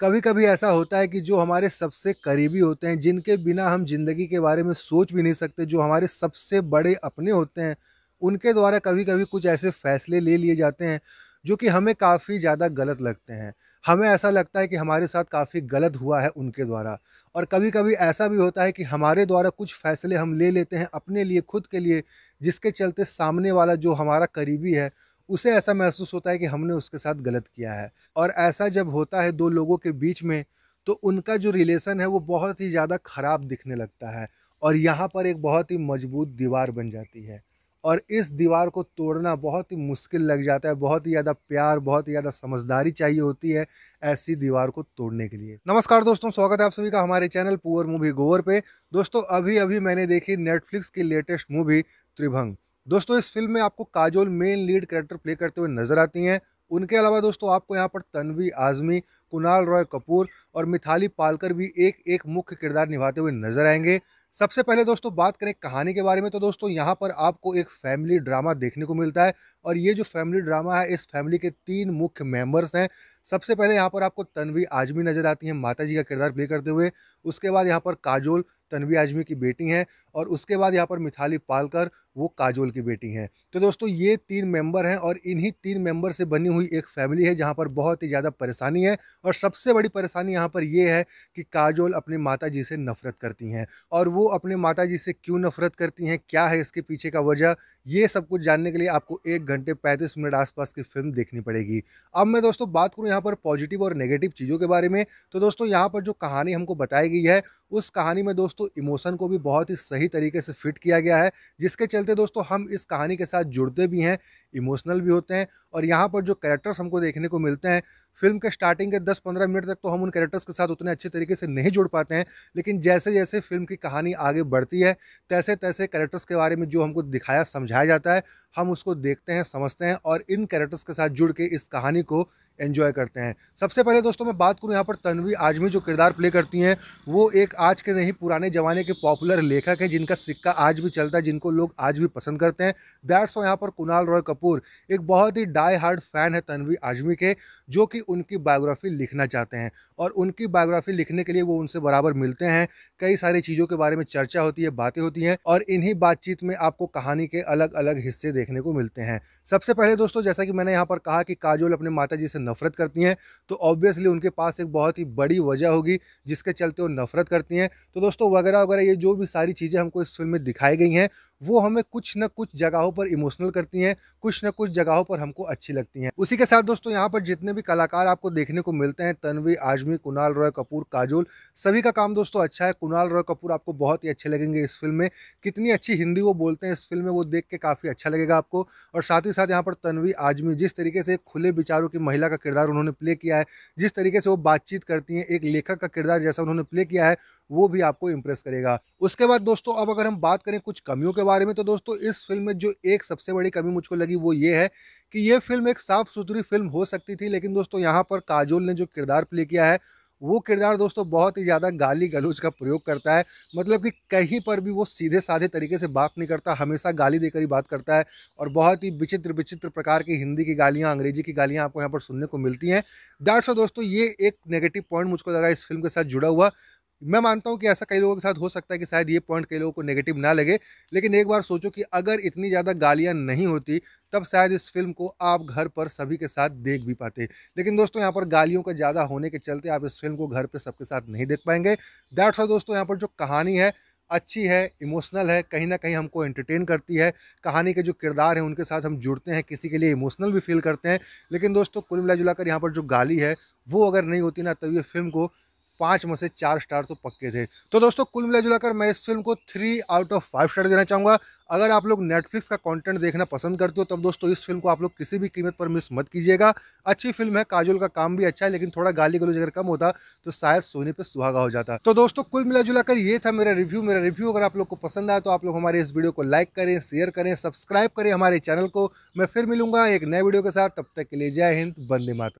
कभी कभी ऐसा होता है कि जो हमारे सबसे करीबी होते हैं जिनके बिना हम जिंदगी के बारे में सोच भी नहीं सकते जो हमारे सबसे बड़े अपने होते हैं उनके द्वारा कभी कभी कुछ ऐसे फैसले ले लिए जाते हैं जो कि हमें काफ़ी ज़्यादा गलत लगते हैं हमें ऐसा लगता है कि हमारे साथ काफ़ी गलत हुआ है उनके द्वारा और कभी कभी ऐसा भी होता है कि हमारे द्वारा कुछ फ़ैसले हम ले लेते हैं अपने लिए खुद के लिए जिसके चलते सामने वाला जो हमारा करीबी है उसे ऐसा महसूस होता है कि हमने उसके साथ गलत किया है और ऐसा जब होता है दो लोगों के बीच में तो उनका जो रिलेशन है वो बहुत ही ज़्यादा ख़राब दिखने लगता है और यहाँ पर एक बहुत ही मजबूत दीवार बन जाती है और इस दीवार को तोड़ना बहुत ही मुश्किल लग जाता है बहुत ही ज़्यादा प्यार बहुत ही ज़्यादा समझदारी चाहिए होती है ऐसी दीवार को तोड़ने के लिए नमस्कार दोस्तों स्वागत है आप सभी का हमारे चैनल पुअर मूवी गोवर पे दोस्तों अभी अभी मैंने देखी नेटफ्लिक्स की लेटेस्ट मूवी त्रिभंग दोस्तों इस फिल्म में आपको Kajol main lead character play करते हुए नजर आती हैं उनके अलावा दोस्तों आपको यहाँ पर तन्वी आज़मी कुणाल रॉय कपूर और मिथाली पालकर भी एक एक मुख्य किरदार निभाते हुए नजर आएंगे सबसे पहले दोस्तों बात करें कहानी के बारे में तो दोस्तों यहाँ पर आपको एक फैमिली ड्रामा देखने को मिलता है और ये जो फैमिली ड्रामा है इस फैमिली के तीन मुख्य मेंबर्स हैं सबसे पहले यहाँ पर आपको तन्वी आजमी नज़र आती हैं माता जी का किरदार प्ले करते हुए उसके बाद यहाँ पर काजोल तनवी आजमी की बेटी हैं और उसके बाद यहाँ पर मिथाली पालकर वो काजोल की बेटी हैं तो दोस्तों ये तीन मेंबर हैं और इन्हीं तीन मेंबर से बनी हुई एक फैमिली है जहाँ पर बहुत ही ज़्यादा परेशानी है और सबसे बड़ी परेशानी यहाँ पर ये है कि काजोल अपने माता जी से नफरत करती हैं और वो अपने माता जी से क्यों नफरत करती हैं क्या है इसके पीछे का वजह ये सब कुछ जानने के लिए आपको एक घंटे पैंतीस मिनट आसपास की फिल्म देखनी पड़ेगी अब मैं दोस्तों बात करूँ यहाँ पर पॉजिटिव और नेगेटिव चीज़ों के बारे में तो दोस्तों यहाँ पर जो कहानी हमको बताई गई है उस कहानी में दोस्तों दोस्तों इमोशन को भी बहुत ही सही तरीके से फिट किया गया है जिसके चलते दोस्तों हम इस कहानी के साथ जुड़ते भी हैं इमोशनल भी होते हैं और यहाँ पर जो कैरेक्टर्स हमको देखने को मिलते हैं फिल्म के स्टार्टिंग के 10-15 मिनट तक तो हम उन कैरेक्टर्स के साथ उतने अच्छे तरीके से नहीं जुड़ पाते हैं लेकिन जैसे जैसे फिल्म की कहानी आगे बढ़ती है तैसे तैसे कैरेक्टर्स के बारे में जो हमको दिखाया समझाया जाता है हम उसको देखते हैं समझते हैं और इन कैरेक्टर्स के साथ जुड़ के इस कहानी को एंजॉय करते हैं सबसे पहले दोस्तों मैं बात करूँ यहाँ पर तनवी आजमी जो किरदार प्ले करती हैं वो एक आज के नहीं पुराने ज़माने के पॉपुलर लेखक हैं जिनका सिक्का आज भी चलता है जिनको लोग आज भी पसंद करते हैं दैट्स वाई यहाँ पर कुणाल रॉय कपूर एक बहुत ही डाई हार्ड फ़ैन है तनवी आजमी के जो कि उनकी बायोग्राफी लिखना चाहते हैं और उनकी बायोग्राफी लिखने के लिए वो उनसे बराबर मिलते हैं कई सारी चीज़ों के बारे में चर्चा होती है बातें होती हैं और इन्हीं बातचीत में आपको कहानी के अलग अलग हिस्से देखने को मिलते हैं सबसे पहले दोस्तों जैसा कि मैंने यहाँ पर कहा कि काजोल अपने माता से नफ़रत करती हैं तो ऑब्वियसली उनके पास एक बहुत ही बड़ी वजह होगी जिसके चलते वो नफ़रत करती हैं तो दोस्तों वगैरह वगैरह ये जो भी सारी चीज़ें हमको इस फिल्म में दिखाई गई हैं वो हमें कुछ ना कुछ जगहों पर इमोशनल करती हैं कुछ न कुछ जगहों पर हमको अच्छी लगती हैं उसी के साथ दोस्तों यहाँ पर जितने भी कलाकार आपको देखने को मिलते हैं तनवी आजमी कुणाल रॉय कपूर काजोल सभी का काम दोस्तों अच्छा है कुणाल रॉय कपूर आपको बहुत ही अच्छे लगेंगे इस फिल्म में कितनी अच्छी हिंदी वो बोलते हैं इस फिल्म में वो देख के काफ़ी अच्छा लगेगा आपको और साथ ही साथ यहाँ पर तनवी आजमी जिस तरीके से खुले विचारों की महिला का किरदार उन्होंने प्ले किया है जिस तरीके से वो बातचीत करती हैं एक लेखक का किरदार जैसा उन्होंने प्ले किया है वो भी आपको इम्प्रेस करेगा उसके बाद दोस्तों अब अगर हम बात करें कुछ कमियों के बारे में तो दोस्तों इस फिल्म में जो एक सबसे बड़ी कमी मुझको लगी वो ये है कि ये फिल्म एक साफ सुथरी फिल्म हो सकती थी लेकिन दोस्तों यहाँ पर काजोल ने जो किरदार प्ले किया है वो किरदार दोस्तों बहुत ही ज़्यादा गाली गलौज का प्रयोग करता है मतलब कि कहीं पर भी वो सीधे साधे तरीके से बात नहीं करता हमेशा गाली देकर ही बात करता है और बहुत ही विचित्र विचित्र प्रकार की हिंदी की गालियाँ अंग्रेजी की गालियाँ आपको यहाँ पर सुनने को मिलती हैं दैट्स दोस्तों ये एक नेगेटिव पॉइंट मुझको लगा इस फिल्म के साथ जुड़ा हुआ मैं मानता हूँ कि ऐसा कई लोगों के साथ हो सकता है कि शायद ये पॉइंट कई लोगों को नेगेटिव ना लगे लेकिन एक बार सोचो कि अगर इतनी ज़्यादा गालियाँ नहीं होती तब शायद इस फिल्म को आप घर पर सभी के साथ देख भी पाते लेकिन दोस्तों यहाँ पर गालियों का ज़्यादा होने के चलते आप इस फिल्म को घर पर सबके साथ नहीं देख पाएंगे दैट्स दोस्तों यहाँ पर जो कहानी है अच्छी है इमोशनल है कहीं ना कहीं हमको एंटरटेन करती है कहानी के जो किरदार हैं उनके साथ हम जुड़ते हैं किसी के लिए इमोशनल भी फील करते हैं लेकिन दोस्तों कुल मिला कर यहाँ पर जो गाली है वो अगर नहीं होती ना तब ये फिल्म को पाँच में से चार स्टार तो पक्के थे तो दोस्तों कुल मिला जुलाकर मैं इस फिल्म को three out of five star देना चाहूँगा अगर आप लोग नेटफ्लिक्स का कंटेंट देखना पसंद करते हो तब दोस्तों इस फिल्म को आप लोग किसी भी कीमत पर मिस मत कीजिएगा अच्छी फिल्म है काजोल का काम भी अच्छा है लेकिन थोड़ा गाली गलोज अगर कम होता तो शायद सोने पर सुहागा हो जाता तो दोस्तों कुल मिला कर ये था मेरा रिव्यू मेरा रिव्यू अगर आप लोग को पसंद आया तो आप लोग हमारे इस वीडियो को लाइक करें शेयर करें सब्सक्राइब करें हमारे चैनल को मैं फिर मिलूंगा एक नए वीडियो के साथ तब तक के लिए जय हिंद बंदे माता